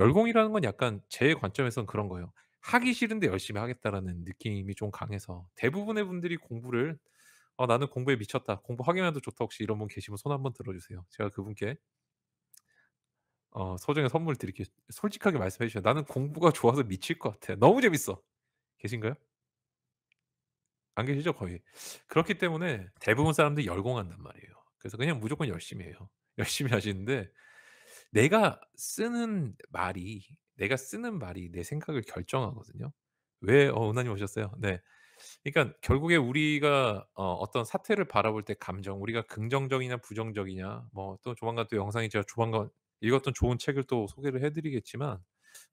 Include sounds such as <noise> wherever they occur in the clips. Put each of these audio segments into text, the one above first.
열공이라는 건 약간 제 관점에선 그런 거예요. 하기 싫은데 열심히 하겠다라는 느낌이 좀 강해서 대부분의 분들이 공부를 어, 나는 공부에 미쳤다. 공부하기만 해도 좋다. 혹시 이런 분 계시면 손 한번 들어주세요. 제가 그분께 어, 소정의 선물 드릴게요. 솔직하게 말씀해 주세요. 나는 공부가 좋아서 미칠 것 같아. 너무 재밌어. 계신가요? 안 계시죠 거의. 그렇기 때문에 대부분 사람들이 열공한단 말이에요. 그래서 그냥 무조건 열심히 해요. <laughs> 열심히 하시는데 내가 쓰는 말이 내가 쓰는 말이 내 생각을 결정하거든요. 왜 어, 은하님 오셨어요? 네. 그러니까 결국에 우리가 어, 어떤 사태를 바라볼 때 감정, 우리가 긍정적이냐 부정적이냐, 뭐또 조만간 또 영상이 제가 조만간 읽었던 좋은 책을 또 소개를 해드리겠지만,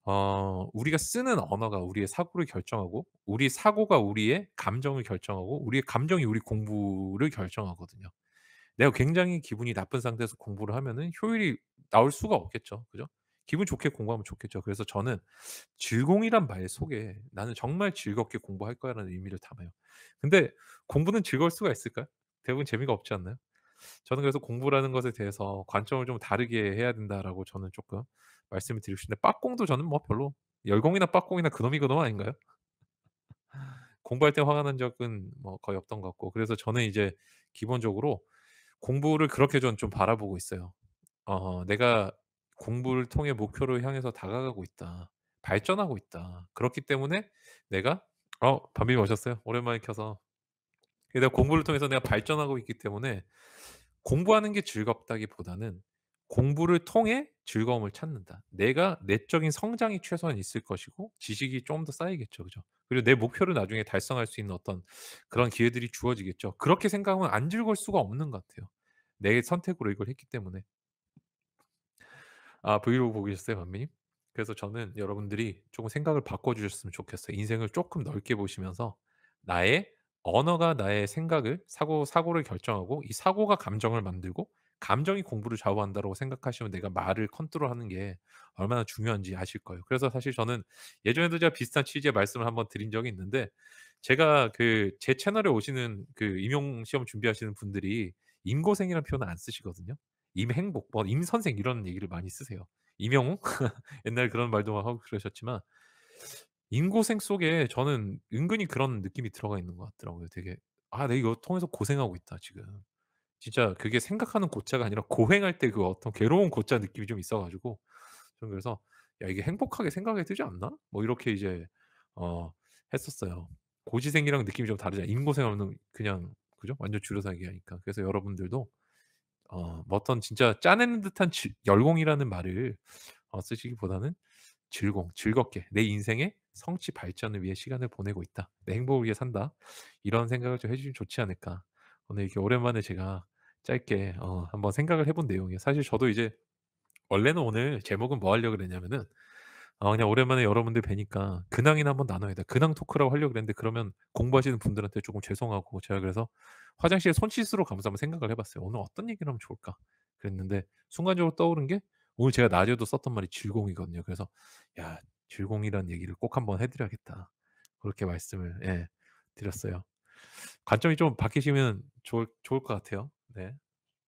어, 우리가 쓰는 언어가 우리의 사고를 결정하고, 우리 사고가 우리의 감정을 결정하고, 우리의 감정이 우리 공부를 결정하거든요. 내가 굉장히 기분이 나쁜 상태에서 공부를 하면은 효율이 나올 수가 없겠죠. 그죠? 기분 좋게 공부하면 좋겠죠. 그래서 저는 즐공이란 말 속에 나는 정말 즐겁게 공부할 거야라는 의미를 담아요. 근데 공부는 즐거울 수가 있을까요? 대부분 재미가 없지 않나요? 저는 그래서 공부라는 것에 대해서 관점을 좀 다르게 해야 된다라고 저는 조금 말씀을 드리고 싶은데 빠공도 저는 뭐 별로 열공이나 빠공이나 그놈이 그놈 아닌가요? 공부할 때 화가 난 적은 뭐 거의 없던 것 같고 그래서 저는 이제 기본적으로 공부를 그렇게 전좀 바라보고 있어요. 어 내가 공부를 통해 목표를 향해서 다가가고 있다. 발전하고 있다. 그렇기 때문에 내가 어밤비님 오셨어요. 오랜만에 켜서. 내가 공부를 통해서 내가 발전하고 있기 때문에 공부하는 게 즐겁다기보다는 공부를 통해 즐거움을 찾는다. 내가 내적인 성장이 최소한 있을 것이고 지식이 좀 더 쌓이겠죠. 그죠? 그리고 내 목표를 나중에 달성할 수 있는 어떤 그런 기회들이 주어지겠죠. 그렇게 생각하면 안 즐거울 수가 없는 것 같아요. 내 선택으로 이걸 했기 때문에. 아, 브이로그 보고 계셨어요, 반미님? 그래서 저는 여러분들이 조금 생각을 바꿔주셨으면 좋겠어요. 인생을 조금 넓게 보시면서 나의 언어가 나의 생각을 사고 사고를 결정하고 이 사고가 감정을 만들고 감정이 공부를 좌우한다고 생각하시면 내가 말을 컨트롤하는 게 얼마나 중요한지 아실 거예요. 그래서 사실 저는 예전에도 제가 비슷한 취지의 말씀을 한번 드린 적이 있는데 제가 그 제 채널에 오시는 그 임용 시험 준비하시는 분들이 임고생이라는 표현을 안 쓰시거든요. 임행복, 뭐 임선생 이런 얘기를 많이 쓰세요. 임영웅 <laughs> 옛날 그런 말도 하고 그러셨지만 임고생 속에 저는 은근히 그런 느낌이 들어가 있는 것 같더라고요. 되게 아, 내가 네, 이거 통해서 고생하고 있다 지금. 진짜 그게 생각하는 고짜가 아니라 고행할 때 그 어떤 괴로운 고짜 느낌이 좀 있어 가지고 좀 그래서 '야 이게 행복하게 생각이 되지 않나?' 뭐 이렇게 이제 어 했었어요. 고지생이랑 느낌이 좀 다르잖아요. 인고생하면은 그냥 그죠? 완전 줄여살기 하니까. 그래서 여러분들도 어뭐 어떤 진짜 짜내는 듯한 즐 열공이라는 말을 어 쓰시기보다는 즐공, 즐겁게 '내 인생의 성취 발전을 위해 시간을 보내고 있다. 내 행복을 위해 산다.' 이런 생각을 좀해 주시면 좋지 않을까. 오늘 어, 네, 이렇게 오랜만에 제가 짧게 어 한번 생각을 해본 내용이에요. 사실 저도 이제 원래는 오늘 제목은 뭐 하려고 그랬냐면은 어 그냥 오랜만에 여러분들 뵈니까 근황이나 한번 나눠야 돼. 근황 토크라고 하려고 그랬는데 그러면 공부하시는 분들한테 조금 죄송하고 제가 그래서 화장실에 손 씻으러 가면서 한번 생각을 해봤어요. 오늘 어떤 얘기를 하면 좋을까? 그랬는데 순간적으로 떠오른 게 오늘 제가 낮에도 썼던 말이 질공이거든요. 그래서 야 질공이란 얘기를 꼭 한번 해드려야겠다. 그렇게 말씀을 예, 드렸어요. 관점이 좀 바뀌시면 좋을, 좋을 것 같아요. 네.